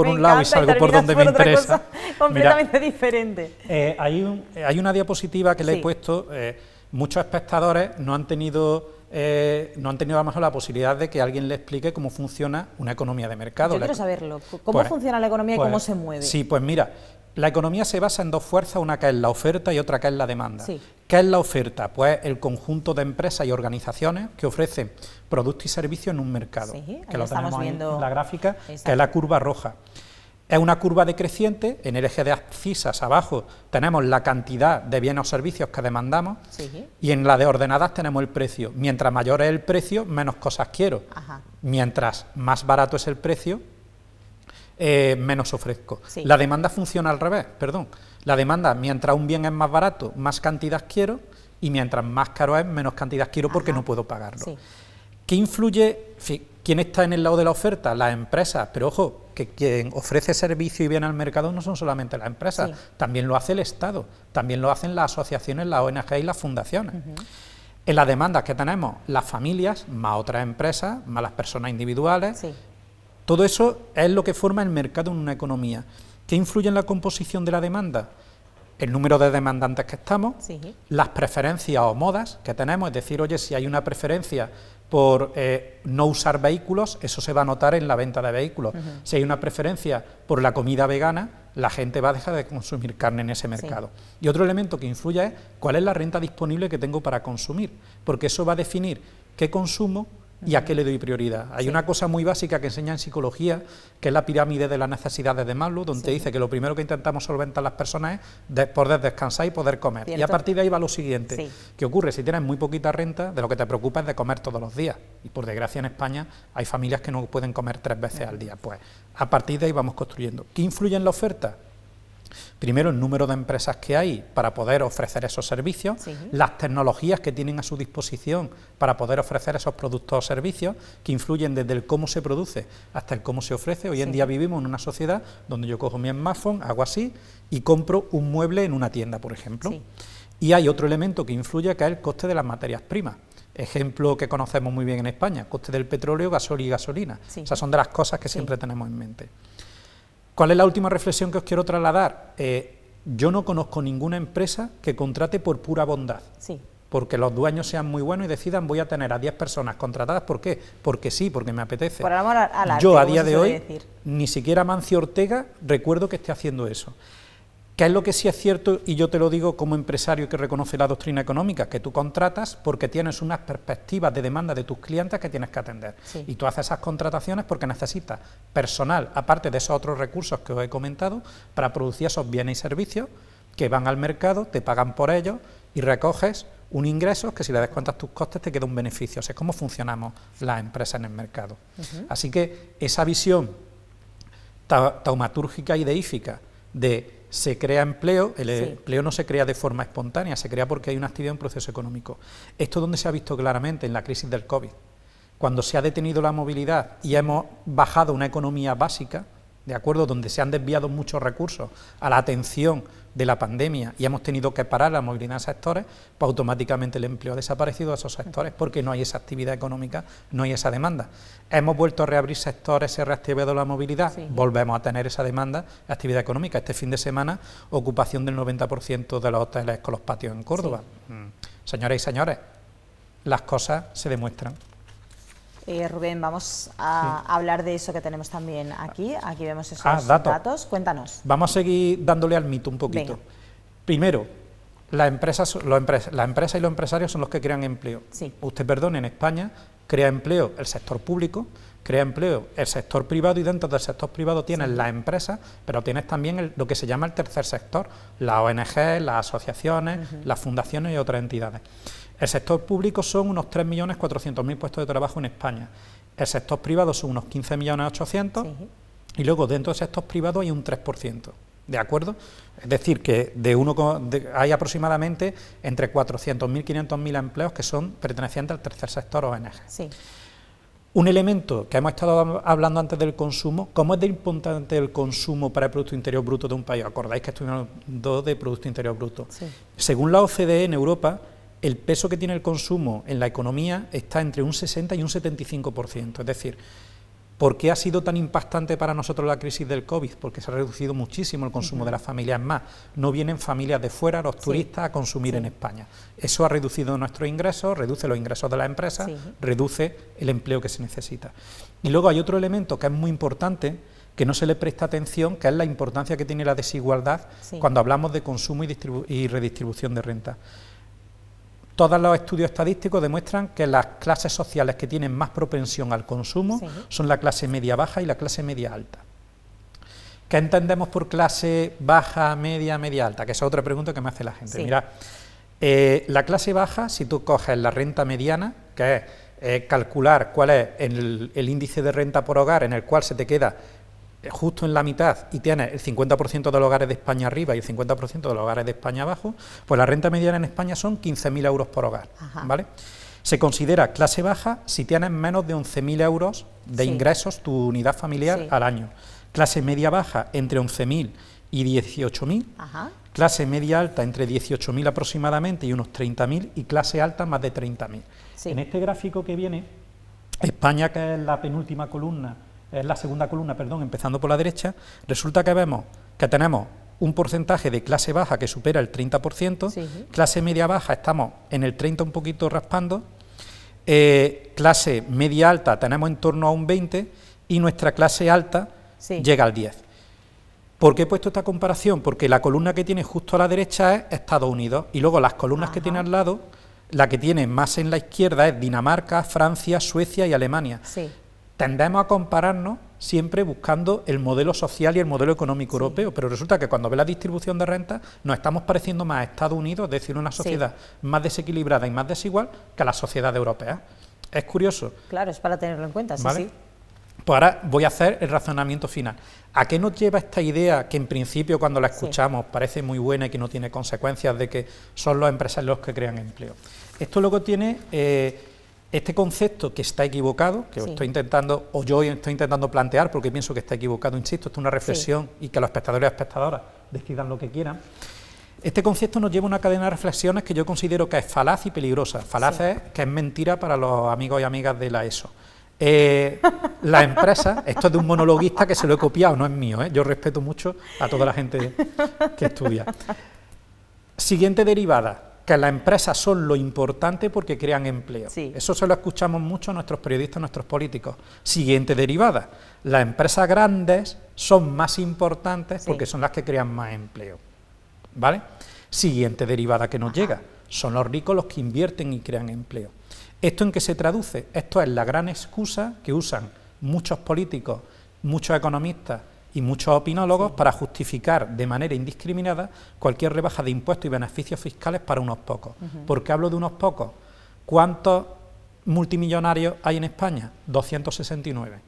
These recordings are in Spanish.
por un lado y salgo por donde me interesa. completamente diferente. Eh, hay, eh, hay, una diapositiva que le he puesto. Eh, muchos espectadores no han tenido no han tenido a lo mejor la posibilidad de que alguien le explique cómo funciona una economía de mercado. Yo quiero saberlo. ¿Cómo pues, funciona la economía y pues, cómo se mueve? Sí, pues mira, la economía se basa en dos fuerzas, una que es la oferta y otra que es la demanda. Sí. ¿Qué es la oferta? Pues el conjunto de empresas y organizaciones que ofrecen productos y servicios en un mercado, que lo tenemos viendo... en la gráfica, que es la curva roja. Es una curva decreciente, en el eje de abscisas abajo tenemos la cantidad de bienes o servicios que demandamos y en la de ordenadas tenemos el precio. Mientras mayor es el precio, menos cosas quiero. Mientras más barato es el precio, eh, menos ofrezco. La demanda funciona al revés, perdón. La demanda, mientras un bien es más barato, más cantidad quiero, y mientras más caro es, menos cantidad quiero porque no puedo pagarlo. ¿Qué influye? ¿Quién está en el lado de la oferta? Las empresas, pero ojo, que quien ofrece servicio y bien al mercado no son solamente las empresas, también lo hace el Estado, también lo hacen las asociaciones, las ONG y las fundaciones. En las demandas que tenemos, las familias, más otras empresas, más las personas individuales, todo eso es lo que forma el mercado en una economía. ¿Qué influye en la composición de la demanda? El número de demandantes que estamos, las preferencias o modas que tenemos, es decir, oye, si hay una preferencia por eh, no usar vehículos, eso se va a notar en la venta de vehículos. Si hay una preferencia por la comida vegana, la gente va a dejar de consumir carne en ese mercado. Y otro elemento que influye es cuál es la renta disponible que tengo para consumir, porque eso va a definir qué consumo y a qué le doy prioridad. Hay una cosa muy básica que enseña en psicología, que es la pirámide de las necesidades de Maslow, donde dice que lo primero que intentamos solventar las personas es poder descansar y poder comer. Y a partir de ahí va lo siguiente. ¿Qué ocurre? Si tienes muy poquita renta, de lo que te preocupa es de comer todos los días. Y por desgracia en España hay familias que no pueden comer tres veces al día. Pues a partir de ahí vamos construyendo. ¿Qué influye en la oferta? Primero, el número de empresas que hay para poder ofrecer esos servicios, las tecnologías que tienen a su disposición para poder ofrecer esos productos o servicios que influyen desde el cómo se produce hasta el cómo se ofrece. Hoy en día vivimos en una sociedad donde yo cojo mi smartphone, hago así y compro un mueble en una tienda, por ejemplo. Y hay otro elemento que influye que es el coste de las materias primas. Ejemplo que conocemos muy bien en España, coste del petróleo, gasolina y gasolina. O Esas son de las cosas que siempre tenemos en mente. ¿Cuál es la última reflexión que os quiero trasladar? Eh, yo no conozco ninguna empresa que contrate por pura bondad. Sí. Porque los dueños sean muy buenos y decidan voy a tener a 10 personas contratadas. ¿Por qué? Porque sí, porque me apetece. Por yo a día de hoy, ni siquiera Mancio Ortega recuerdo que esté haciendo eso. ¿Qué es lo que sí es cierto? Y yo te lo digo como empresario que reconoce la doctrina económica, que tú contratas porque tienes unas perspectivas de demanda de tus clientes que tienes que atender. Y tú haces esas contrataciones porque necesitas personal, aparte de esos otros recursos que os he comentado, para producir esos bienes y servicios que van al mercado, te pagan por ellos y recoges un ingreso que si le descuentas tus costes te queda un beneficio. es como funcionamos las empresas en el mercado. Así que esa visión taumatúrgica y deífica de se crea empleo, el empleo no se crea de forma espontánea, se crea porque hay una actividad, un proceso económico. Esto es donde se ha visto claramente en la crisis del COVID. Cuando se ha detenido la movilidad y hemos bajado una economía básica, ¿de acuerdo? Donde se han desviado muchos recursos a la atención de la pandemia y hemos tenido que parar la movilidad de sectores, pues automáticamente el empleo ha desaparecido de esos sectores porque no hay esa actividad económica, no hay esa demanda. Hemos vuelto a reabrir sectores, se ha reactivado la movilidad, volvemos a tener esa demanda, actividad económica. Este fin de semana, ocupación del 90% de los hoteles con los patios en Córdoba. Mm. Señoras y señores, las cosas se demuestran. Eh, Rubén, vamos a hablar de eso que tenemos también aquí. Aquí vemos esos ah, datos. Cuéntanos. Vamos a seguir dándole al mito un poquito. Primero, las empresas, los y los empresarios son los que crean empleo. Sí. Usted perdone, en España crea empleo el sector público, crea empleo el sector privado y dentro del sector privado tienes la las empresas, pero tienes también lo que se llama el tercer sector, las ONG, las asociaciones, las fundaciones y otras entidades. El sector público son unos 3.400.000 puestos de trabajo en España. El sector privado son unos 15.800.000 y luego dentro del sector privado hay un 3%. ¿De acuerdo? Es decir, que de uno, hay aproximadamente entre 400.000 y 500.000 empleos que son pertenecientes al tercer sector ONG. Sí. Un elemento que hemos estado hablando antes del consumo, ¿cómo es de importante el consumo para el Producto Interior Bruto de un país? Acordáis que estuvimos dos de Producto Interior Bruto. Sí. Según la OCDE en Europa, el peso que tiene el consumo en la economía está entre un 60 y un 75%. Es decir, ¿por qué ha sido tan impactante para nosotros la crisis del COVID? Porque se ha reducido muchísimo el consumo de las familias. más, no vienen familias de fuera, los turistas, a consumir en España. Eso ha reducido nuestros ingresos, reduce los ingresos de las empresas, reduce el empleo que se necesita. Y luego hay otro elemento que es muy importante, que no se le presta atención, que es la importancia que tiene la desigualdad cuando hablamos de consumo y, redistribución de renta. Todos los estudios estadísticos demuestran que las clases sociales que tienen más propensión al consumo son la clase media baja y la clase media alta. ¿Qué entendemos por clase baja, media, media alta? Que es otra pregunta que me hace la gente. Mira, eh, la clase baja, si tú coges la renta mediana, que es eh, calcular cuál es el índice de renta por hogar en el cual se te queda eh, justo en la mitad y tienes el 50% de los hogares de España arriba y el 50% de los hogares de España abajo, pues la renta mediana en España son 15.000 euros por hogar, ¿vale? Se considera clase baja si tienes menos de 11.000 euros de ingresos tu unidad familiar al año. Clase media baja entre 11.000 y 18.000. Clase media alta entre 18.000 aproximadamente y unos 30.000 y clase alta más de 30.000. En este gráfico que viene, España, que es la penúltima columna es la segunda columna, perdón, empezando por la derecha, resulta que vemos que tenemos un porcentaje de clase baja que supera el 30%, clase media baja estamos en el 30 un poquito raspando, eh, clase media alta tenemos en torno a un 20 y nuestra clase alta llega al 10. ¿Por qué he puesto esta comparación? Porque la columna que tiene justo a la derecha es Estados Unidos y luego las columnas que tiene al lado, la que tiene más en la izquierda es Dinamarca, Francia, Suecia y Alemania. Sí tendemos a compararnos siempre buscando el modelo social y el modelo económico europeo, pero resulta que cuando ve la distribución de renta nos estamos pareciendo más a Estados Unidos, es decir, una sociedad más desequilibrada y más desigual que a la sociedad europea. Es curioso. Claro, es para tenerlo en cuenta, sí, Pues ahora voy a hacer el razonamiento final. ¿A qué nos lleva esta idea que en principio cuando la escuchamos parece muy buena y que no tiene consecuencias de que son los empresarios los que crean empleo? Esto luego tiene eh, este concepto que está equivocado, que estoy intentando, o yo estoy intentando plantear, porque pienso que está equivocado, insisto, es una reflexión y que los espectadores y espectadoras decidan lo que quieran. Este concepto nos lleva a una cadena de reflexiones que yo considero que es falaz y peligrosa. Falaz es que es mentira para los amigos y amigas de la ESO. Eh, la empresa, esto es de un monologuista que se lo he copiado, no es mío, ¿eh? yo respeto mucho a toda la gente que estudia. Siguiente derivada, que las empresas son lo importante porque crean empleo. Eso se lo escuchamos mucho a nuestros periodistas, a nuestros políticos. Siguiente derivada, las empresas grandes son más importantes porque son las que crean más empleo. ¿Vale? Siguiente derivada que nos llega, son los ricos los que invierten y crean empleo. ¿Esto en qué se traduce? Esto es la gran excusa que usan muchos políticos, muchos economistas y muchos opinólogos para justificar de manera indiscriminada cualquier rebaja de impuestos y beneficios fiscales para unos pocos. porque ¿Por qué hablo de unos pocos? ¿Cuántos multimillonarios hay en España? 269.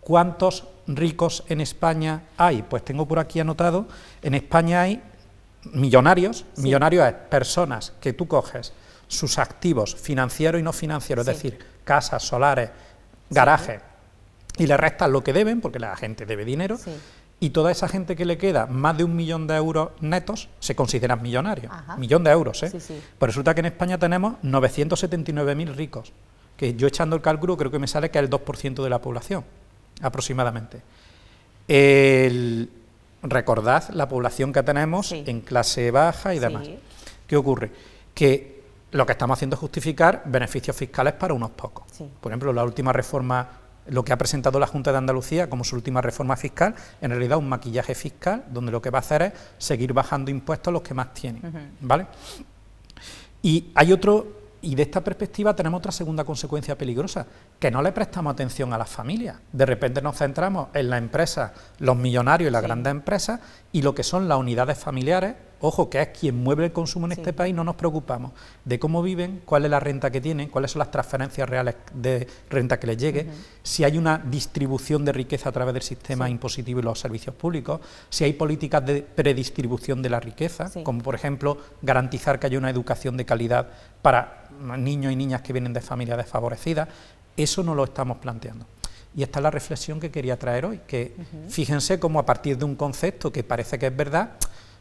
¿Cuántos ricos en España hay? Pues tengo por aquí anotado, en España hay millonarios, millonarios es personas que tú coges sus activos financieros y no financieros, es decir, casas, solares, garajes, y le restan lo que deben, porque la gente debe dinero, y toda esa gente que le queda más de un millón de euros netos se consideran millonarios. Millón de euros, ¿eh? Pues resulta que en España tenemos 979.000 ricos, que yo echando el cálculo creo que me sale que es el 2% de la población, aproximadamente. recordad la población que tenemos en clase baja y demás. ¿Qué ocurre? Que lo que estamos haciendo es justificar beneficios fiscales para unos pocos. Por ejemplo, la última reforma lo que ha presentado la Junta de Andalucía como su última reforma fiscal, en realidad un maquillaje fiscal, donde lo que va a hacer es seguir bajando impuestos a los que más tienen. ¿vale? Y hay otro, y de esta perspectiva tenemos otra segunda consecuencia peligrosa, que no le prestamos atención a las familias. De repente nos centramos en las empresas, los millonarios y las grandes empresas, y lo que son las unidades familiares, ojo, que es quien mueve el consumo en este país, no nos preocupamos de cómo viven, cuál es la renta que tienen, cuáles son las transferencias reales de renta que les llegue, si hay una distribución de riqueza a través del sistema impositivo y los servicios públicos, si hay políticas de predistribución de la riqueza, como por ejemplo garantizar que haya una educación de calidad para niños y niñas que vienen de familias desfavorecidas, eso no lo estamos planteando. Y esta es la reflexión que quería traer hoy, que fíjense cómo a partir de un concepto que parece que es verdad,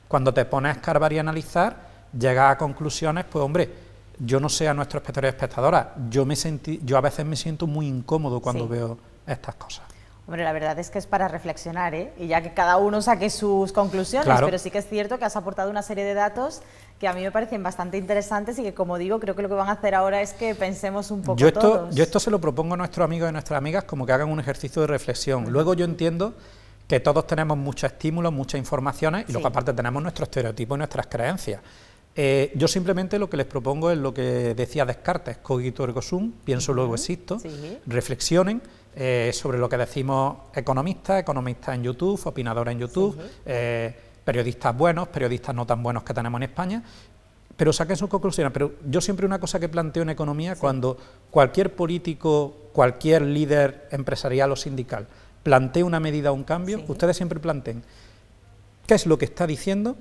cuando te pones a escarbar y analizar, llegas a conclusiones, pues hombre, yo no sé a nuestros espectadores y espectadoras, yo, me sentí, yo a veces me siento muy incómodo cuando veo estas cosas. Hombre, la verdad es que es para reflexionar, ¿eh? Y ya que cada uno saque sus conclusiones, pero sí que es cierto que has aportado una serie de datos que a mí me parecen bastante interesantes y que, como digo, creo que lo que van a hacer ahora es que pensemos un poco yo esto, Yo esto se lo propongo a nuestros amigos y nuestras amigas como que hagan un ejercicio de reflexión. Luego yo entiendo que todos tenemos muchos estímulos, muchas informaciones y lo que aparte tenemos nuestro estereotipos... y nuestras creencias. Eh, yo simplemente lo que les propongo es lo que decía Descartes, cogito ergo sum, pienso luego existo, reflexionen eh, sobre lo que decimos economistas, economistas en YouTube, opinadores en YouTube, eh, periodistas buenos, periodistas no tan buenos que tenemos en España, pero saquen sus conclusiones. Pero yo siempre una cosa que planteo en economía, cuando cualquier político, cualquier líder empresarial o sindical plantea una medida o un cambio, ustedes siempre planteen qué es lo que está diciendo,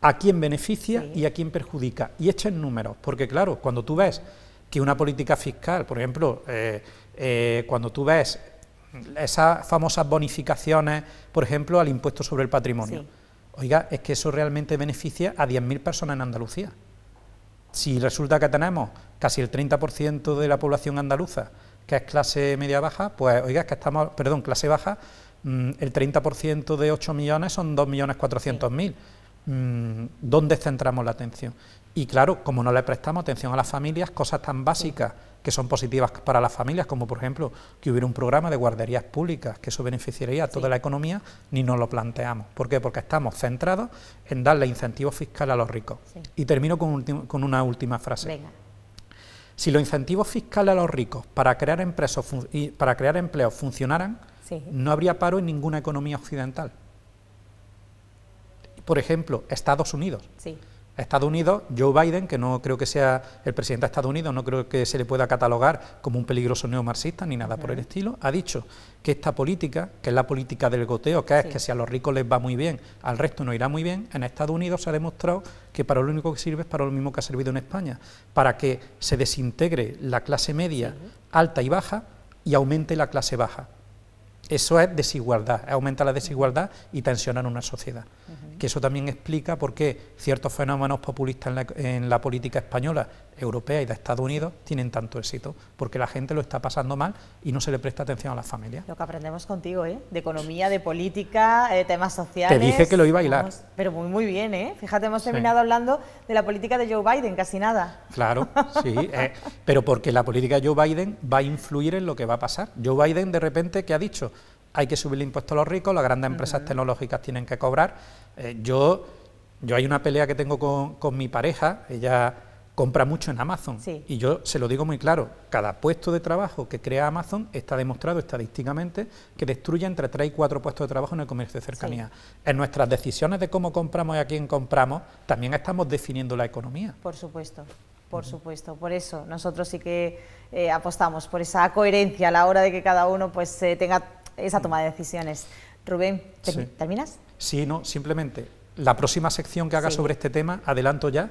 a quién beneficia y a quién perjudica. Y echen números, porque claro, cuando tú ves que una política fiscal, por ejemplo, eh, eh, cuando tú ves esas famosas bonificaciones, por ejemplo, al impuesto sobre el patrimonio, oiga, es que eso realmente beneficia a 10.000 personas en Andalucía. Si resulta que tenemos casi el 30% de la población andaluza que es clase media-baja, pues oiga, que estamos, perdón, clase baja, mm, el 30% de 8 millones son 2.400.000. Mm, ¿Dónde centramos la atención? Y claro, como no le prestamos atención a las familias, cosas tan básicas que son positivas para las familias, como por ejemplo que hubiera un programa de guarderías públicas, que eso beneficiaría a toda la economía, ni nos lo planteamos. ¿Por qué? Porque estamos centrados en darle incentivo fiscal a los ricos. Y termino con, con una última frase. Si los incentivos fiscales a los ricos para crear, empresas, para crear empleos funcionaran, no habría paro en ninguna economía occidental. Por ejemplo, Estados Unidos. Sí. Estados Unidos, Joe Biden, que no creo que sea el presidente de Estados Unidos, no creo que se le pueda catalogar como un peligroso neomarxista ni nada por el estilo, ha dicho que esta política, que es la política del goteo, que es que si a los ricos les va muy bien, al resto no irá muy bien, en Estados Unidos se ha demostrado que para lo único que sirve es para lo mismo que ha servido en España, para que se desintegre la clase media alta y baja y aumente la clase baja eso es desigualdad, aumenta la desigualdad y tensiona en una sociedad. Que eso también explica por qué ciertos fenómenos populistas en la, política española, europea y de Estados Unidos tienen tanto éxito, porque la gente lo está pasando mal y no se le presta atención a las familias. Lo que aprendemos contigo, ¿eh? De economía, de política, de eh, temas sociales. Te dije que lo iba a hilar. pero muy, muy bien, ¿eh? Fíjate, hemos terminado hablando de la política de Joe Biden, casi nada. Claro, sí, eh, pero porque la política de Joe Biden va a influir en lo que va a pasar. Joe Biden, de repente, ¿qué ha dicho? hay que subir el impuesto a los ricos, las grandes empresas tecnológicas tienen que cobrar. Eh, yo, yo hay una pelea que tengo con, mi pareja, ella compra mucho en Amazon. Y yo se lo digo muy claro, cada puesto de trabajo que crea Amazon está demostrado estadísticamente que destruye entre 3 y 4 puestos de trabajo en el comercio de cercanía. En nuestras decisiones de cómo compramos y a quién compramos, también estamos definiendo la economía. Por supuesto. Por supuesto, por eso nosotros sí que eh, apostamos por esa coherencia a la hora de que cada uno pues eh, tenga esa mm. toma de decisiones. Rubén, ¿terminas? Sí, no, simplemente la próxima sección que haga sobre este tema, adelanto ya,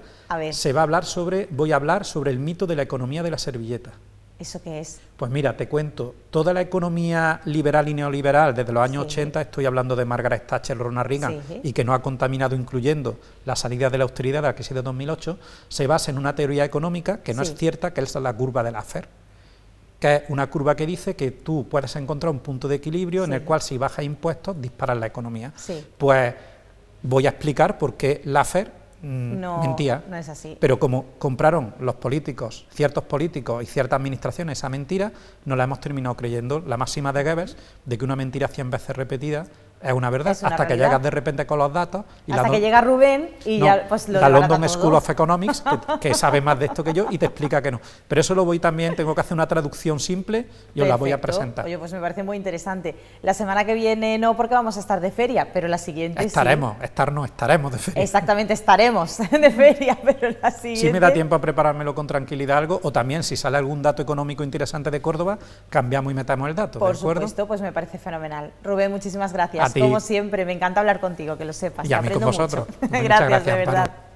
se va a hablar sobre, voy a hablar sobre el mito de la economía de la servilleta. ¿Eso qué es? Pues mira, te cuento, toda la economía liberal y neoliberal desde los años 80, estoy hablando de Margaret Thatcher, Ronald Reagan, y que no ha contaminado incluyendo la salida de la austeridad de la crisis de 2008, se basa en una teoría económica que no es cierta, que es la curva de la FER que es una curva que dice que tú puedes encontrar un punto de equilibrio en el cual si bajas impuestos disparas la economía. Pues voy a explicar por qué la FER mm, no, mentía. es así. Pero como compraron los políticos, ciertos políticos y ciertas administraciones esa mentira, ...no la hemos terminado creyendo. La máxima de Goebbels, de que una mentira 100 veces repetida es una verdad, hasta que llegas de repente con los datos. Y hasta que llega Rubén y ya pues lo La London School of Economics, que, sabe más de esto que yo, y te explica que no. Pero eso lo voy también, tengo que hacer una traducción simple y os la voy a presentar. Oye, pues me parece muy interesante. La semana que viene no, porque vamos a estar de feria, pero la siguiente Estaremos, estar no, estaremos de feria. Exactamente, estaremos de feria, pero la siguiente... Si me da tiempo a preparármelo con tranquilidad algo, o también si sale algún dato económico interesante de Córdoba, cambiamos y metamos el dato, Por ¿de acuerdo? supuesto, pues me parece fenomenal. Rubén, muchísimas gracias como siempre. Me encanta hablar contigo, que lo sepas. Y a con vosotros. Gracias, de verdad.